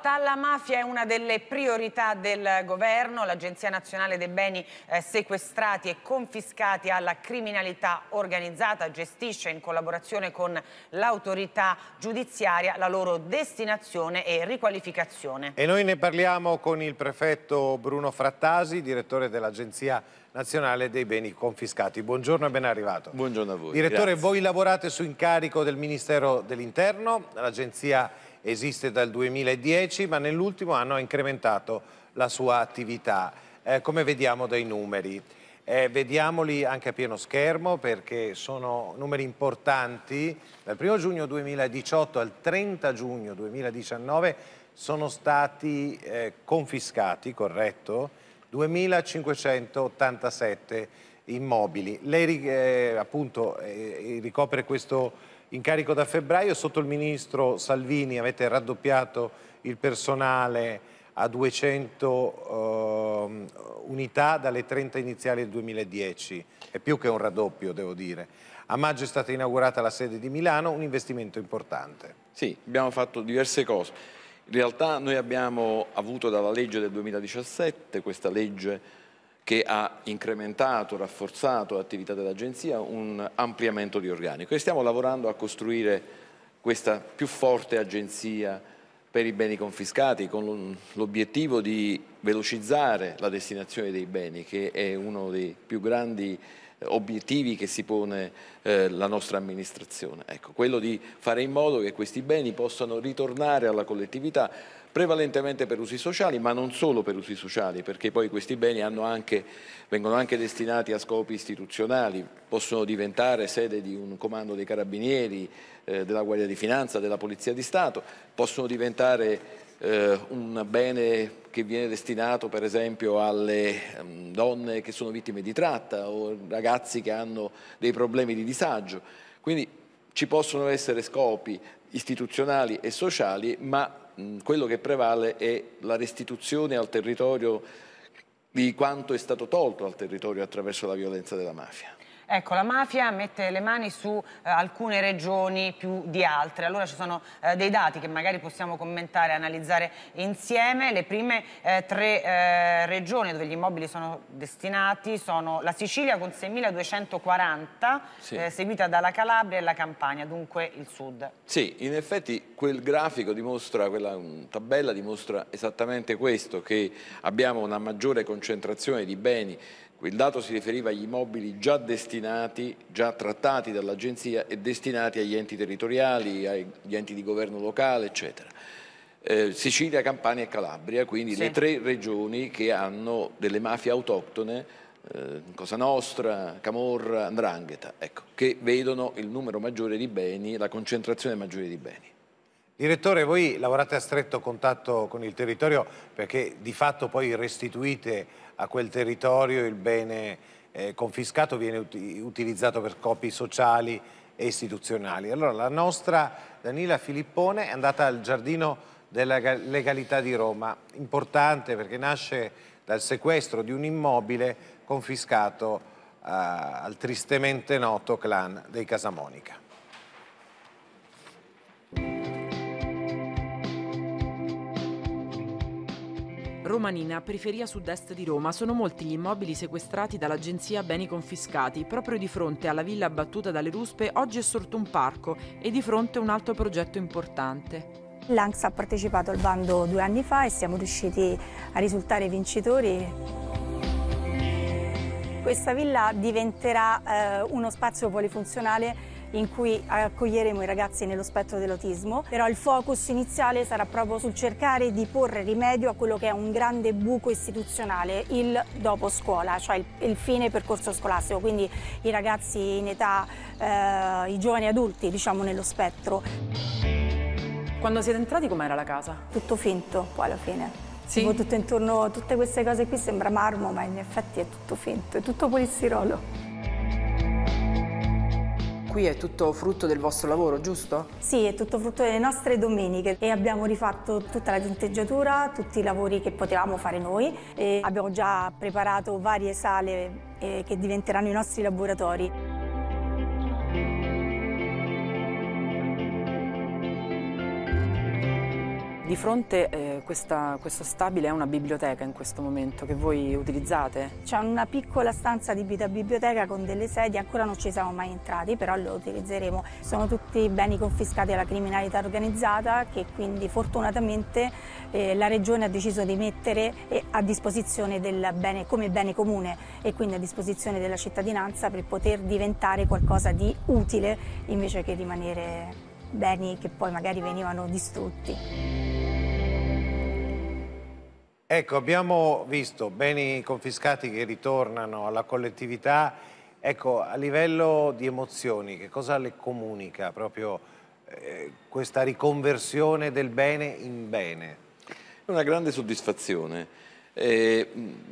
lotta alla mafia è una delle priorità del governo. L'Agenzia Nazionale dei Beni eh, Sequestrati e Confiscati alla Criminalità Organizzata gestisce in collaborazione con l'autorità giudiziaria la loro destinazione e riqualificazione. E noi ne parliamo con il prefetto Bruno Frattasi, direttore dell'Agenzia nazionale dei beni confiscati. Buongiorno e ben arrivato. Buongiorno a voi. Direttore, Grazie. voi lavorate su incarico del Ministero dell'Interno, l'Agenzia Nazionale esiste dal 2010 ma nell'ultimo anno ha incrementato la sua attività, eh, come vediamo dai numeri. Eh, vediamoli anche a pieno schermo perché sono numeri importanti. Dal 1 giugno 2018 al 30 giugno 2019 sono stati eh, confiscati, corretto, 2.587 immobili. Lei eh, appunto eh, ricopre questo in carico da febbraio, sotto il ministro Salvini avete raddoppiato il personale a 200 eh, unità dalle 30 iniziali del 2010, è più che un raddoppio devo dire. A maggio è stata inaugurata la sede di Milano, un investimento importante. Sì, abbiamo fatto diverse cose. In realtà noi abbiamo avuto dalla legge del 2017, questa legge che ha incrementato, rafforzato l'attività dell'Agenzia, un ampliamento di organico e stiamo lavorando a costruire questa più forte Agenzia per i beni confiscati con l'obiettivo di velocizzare la destinazione dei beni che è uno dei più grandi eh, obiettivi che si pone eh, la nostra amministrazione. Ecco, quello di fare in modo che questi beni possano ritornare alla collettività prevalentemente per usi sociali, ma non solo per usi sociali, perché poi questi beni anche, vengono anche destinati a scopi istituzionali, possono diventare sede di un comando dei carabinieri, eh, della Guardia di Finanza, della Polizia di Stato, possono diventare eh, un bene che viene destinato per esempio alle mh, ehm, donne che sono vittime di tratta o ragazzi che hanno dei problemi di disagio. Quindi ci possono essere scopi istituzionali e sociali, ma quello che prevale è la restituzione al territorio di quanto è stato tolto al territorio attraverso la violenza della mafia. Ecco, la mafia mette le mani su eh, alcune regioni più di altre. Allora ci sono eh, dei dati che magari possiamo commentare e analizzare insieme. Le prime eh, tre eh, regioni dove gli immobili sono destinati sono la Sicilia con 6.240, sì. Eh, seguita dalla Calabria e la Campania, dunque il sud. Sì, in effetti quel grafico dimostra, quella mm, tabella dimostra esattamente questo, che abbiamo una maggiore concentrazione di beni quel dato si riferiva agli immobili già destinati, già trattati dall'agenzia e destinati agli enti territoriali, agli enti di governo locale, eccetera. Eh, Sicilia, Campania e Calabria, quindi sì. le tre regioni che hanno delle mafie autoctone, eh, Cosa Nostra, Camorra, Andrangheta, ecco, che vedono il numero maggiore di beni, la concentrazione maggiore di beni. Direttore, voi lavorate a stretto contatto con il territorio perché di fatto poi restituite a quel territorio il bene eh, confiscato, viene ut utilizzato per scopi sociali e istituzionali. Allora la nostra Danila Filippone è andata al Giardino della Legalità di Roma, importante perché nasce dal sequestro di un immobile confiscato eh, al tristemente noto clan dei Casamonica. Romanina, periferia sud-est di Roma, sono molti gli immobili sequestrati dall'agenzia Beni Confiscati. Proprio di fronte alla villa abbattuta dalle ruspe oggi è sorto un parco e di fronte un altro progetto importante. L'ANCS ha partecipato al bando due anni fa e siamo riusciti a risultare vincitori questa villa diventerà eh, uno spazio polifunzionale in cui accoglieremo i ragazzi nello spettro dell'autismo, però il focus iniziale sarà proprio sul cercare di porre rimedio a quello che è un grande buco istituzionale, il dopo scuola, cioè il, il fine percorso scolastico, quindi i ragazzi in età, eh, i giovani adulti diciamo nello spettro. Quando siete entrati com'era la casa? Tutto finto poi alla fine. Sì. Tutto intorno, tutte queste cose qui sembra marmo, ma in effetti è tutto finto, è tutto polistirolo. Qui è tutto frutto del vostro lavoro, giusto? Sì, è tutto frutto delle nostre domeniche e abbiamo rifatto tutta la tinteggiatura, tutti i lavori che potevamo fare noi e abbiamo già preparato varie sale eh, che diventeranno i nostri laboratori. Di fronte eh, questa, questo stabile è una biblioteca in questo momento che voi utilizzate? C'è una piccola stanza di biblioteca con delle sedie, ancora non ci siamo mai entrati, però lo utilizzeremo. Sono tutti beni confiscati alla criminalità organizzata che quindi fortunatamente eh, la Regione ha deciso di mettere eh, a disposizione bene, come bene comune e quindi a disposizione della cittadinanza per poter diventare qualcosa di utile invece che rimanere beni che poi magari venivano distrutti. Ecco, abbiamo visto beni confiscati che ritornano alla collettività. Ecco, a livello di emozioni, che cosa le comunica proprio eh, questa riconversione del bene in bene? È una grande soddisfazione. Eh,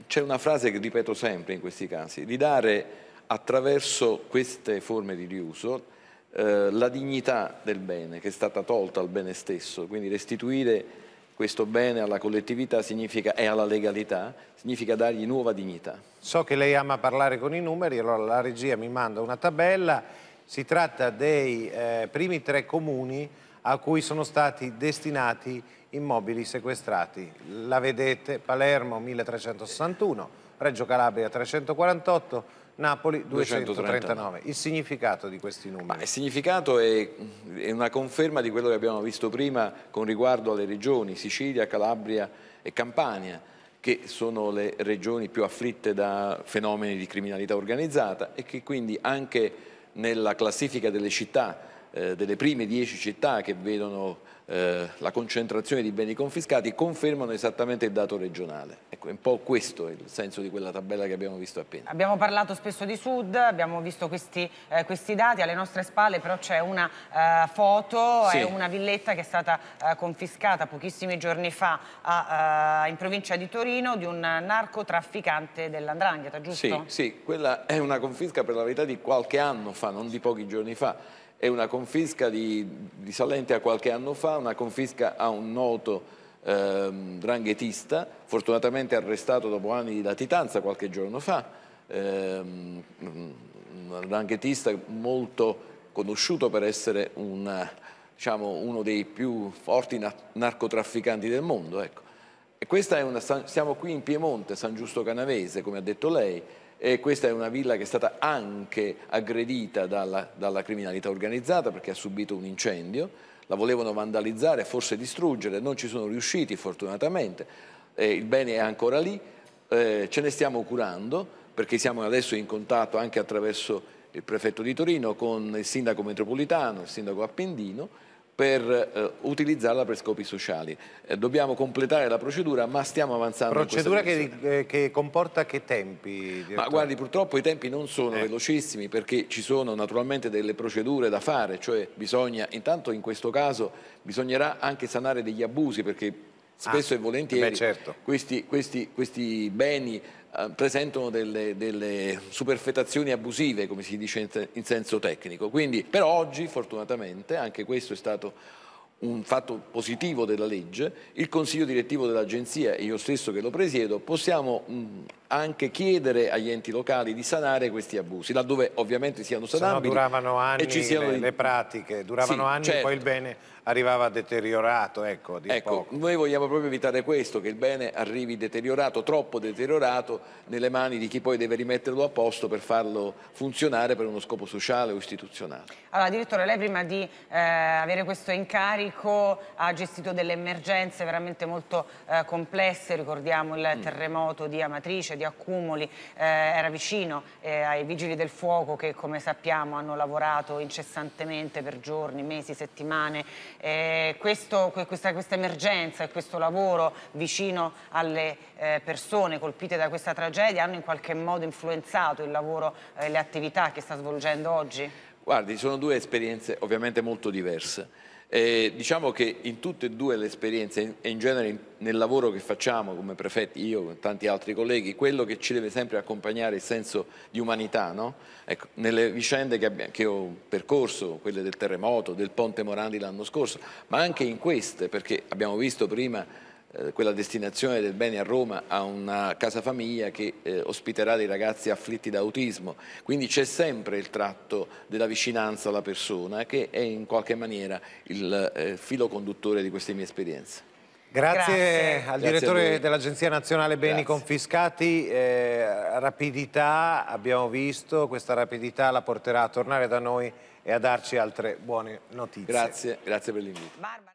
C'è una frase che ripeto sempre in questi casi, di dare attraverso queste forme di riuso eh, la dignità del bene che è stata tolta al bene stesso, quindi restituire questo bene alla collettività e alla legalità, significa dargli nuova dignità. So che lei ama parlare con i numeri, allora la regia mi manda una tabella, si tratta dei eh, primi tre comuni a cui sono stati destinati immobili sequestrati. La vedete, Palermo 1361, Reggio Calabria 348, Napoli 239. 239. Il significato di questi numeri? Ma il significato è, è, una conferma di quello che abbiamo visto prima con riguardo alle regioni Sicilia, Calabria e Campania che sono le regioni più afflitte da fenomeni di criminalità organizzata e che quindi anche nella classifica delle città eh, delle prime dieci città che vedono eh, la concentrazione di beni confiscati confermano esattamente il dato regionale. Ecco, è un po' questo il senso di quella tabella che abbiamo visto appena. Abbiamo parlato spesso di Sud, abbiamo visto questi, eh, questi dati, alle nostre spalle però c'è una eh, foto, sì. è una villetta che è stata eh, confiscata pochissimi giorni fa a, eh, in provincia di Torino di un narcotrafficante dell'Andrangheta, giusto? Sì, sì, quella è una confisca per la verità di qualche anno fa, non di pochi giorni fa è una confisca di, di Salente a qualche anno fa, una confisca a un noto ehm, dranghetista, fortunatamente arrestato dopo anni di latitanza qualche giorno fa, ehm, un dranghetista molto conosciuto per essere un, diciamo, uno dei più forti na narcotrafficanti del mondo. Ecco. E è una, siamo qui in Piemonte, San Giusto Canavese, come ha detto lei, e questa è una villa che è stata anche aggredita dalla, dalla criminalità organizzata perché ha subito un incendio, la volevano vandalizzare, forse distruggere, non ci sono riusciti fortunatamente, eh, il bene è ancora lì, eh, ce ne stiamo curando perché siamo adesso in contatto anche attraverso il prefetto di Torino con il sindaco metropolitano, il sindaco Appendino, per eh, utilizzarla per scopi sociali. Eh, dobbiamo completare la procedura ma stiamo avanzando. Procedura che, eh, che, comporta che tempi? Direttore? Ma guardi purtroppo i tempi non sono eh. velocissimi perché ci sono naturalmente delle procedure da fare, cioè bisogna intanto in questo caso bisognerà anche sanare degli abusi perché Spesso ah, e volentieri beh, certo. questi, questi, questi, beni eh, presentano delle, delle superfetazioni abusive, come si dice in, senso tecnico. Quindi per oggi, fortunatamente, anche questo è stato un fatto positivo della legge, il consiglio direttivo dell'agenzia e io stesso che lo presiedo possiamo mm, anche chiedere agli enti locali di sanare questi abusi, laddove ovviamente siano sanabili. Se no duravano anni e ci siano... le, le pratiche, duravano sì, anni certo. e poi il certo. bene arrivava deteriorato. Ecco, ecco poco. noi vogliamo proprio evitare questo, che il bene arrivi deteriorato, troppo deteriorato, nelle mani di chi poi deve rimetterlo a posto per farlo funzionare per uno scopo sociale o istituzionale. Allora, direttore, lei prima di eh, avere questo incarico ha gestito delle emergenze veramente molto eh, complesse, ricordiamo il mm. terremoto di Amatrice, di Accumuli, eh, era vicino eh, ai vigili del fuoco che come sappiamo hanno lavorato incessantemente per giorni, mesi, settimane eh, questo, questa, questa, emergenza e questo lavoro vicino alle eh, persone colpite da questa tragedia hanno in qualche modo influenzato il lavoro e eh, le attività che sta svolgendo oggi? Guardi, sono due esperienze ovviamente molto diverse. Eh, diciamo che in tutte e due le esperienze e in genere nel lavoro che facciamo come prefetti, io e tanti altri colleghi, quello che ci deve sempre accompagnare è il senso di umanità. No? Ecco, nelle vicende che, abbiamo, che, ho percorso, quelle del terremoto, del ponte Morandi l'anno scorso, ma anche in queste, perché abbiamo visto prima eh, quella destinazione del bene a Roma a una casa famiglia che eh, ospiterà dei ragazzi afflitti da autismo. Quindi c'è sempre il tratto della vicinanza alla persona che è in qualche maniera il eh, filo conduttore di queste mie esperienze. Grazie, Grazie. al Grazie direttore dell'Agenzia Nazionale Beni Grazie. Confiscati, eh, rapidità, abbiamo visto, questa rapidità la porterà a tornare da noi e a darci altre buone notizie. Grazie, per l'invito.